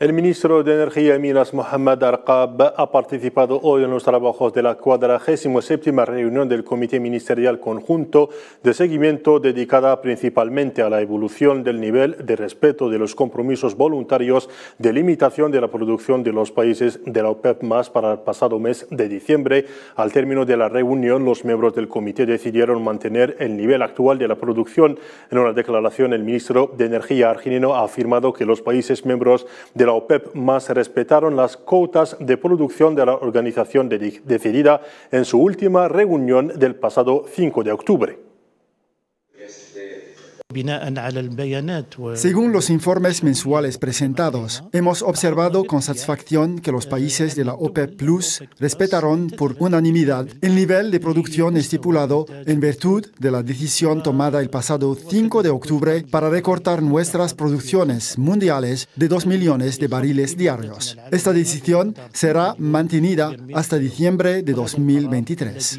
El ministro de Energía y Minas, Mohamed Arqab, ha participado hoy en los trabajos de la 47 reunión del Comité Ministerial Conjunto de Seguimiento dedicada principalmente a la evolución del nivel de respeto de los compromisos voluntarios de limitación de la producción de los países de la OPEP más para el pasado mes de diciembre. Al término de la reunión, los miembros del comité decidieron mantener el nivel actual de la producción. En una declaración, el ministro de Energía argelino ha afirmado que los países miembros de la OPEP e más respetaron las cuotas de producción de la organización decidida en su última reunión del pasado 5 de octubre. Según los informes mensuales presentados, hemos observado con satisfacción que los países de la OPEP e Plus respetaron por unanimidad el nivel de producción estipulado en virtud de la decisión tomada el pasado 5 de octubre para recortar nuestras producciones mundiales de 2 millones de barriles diarios. Esta decisión será mantenida hasta diciembre de 2023.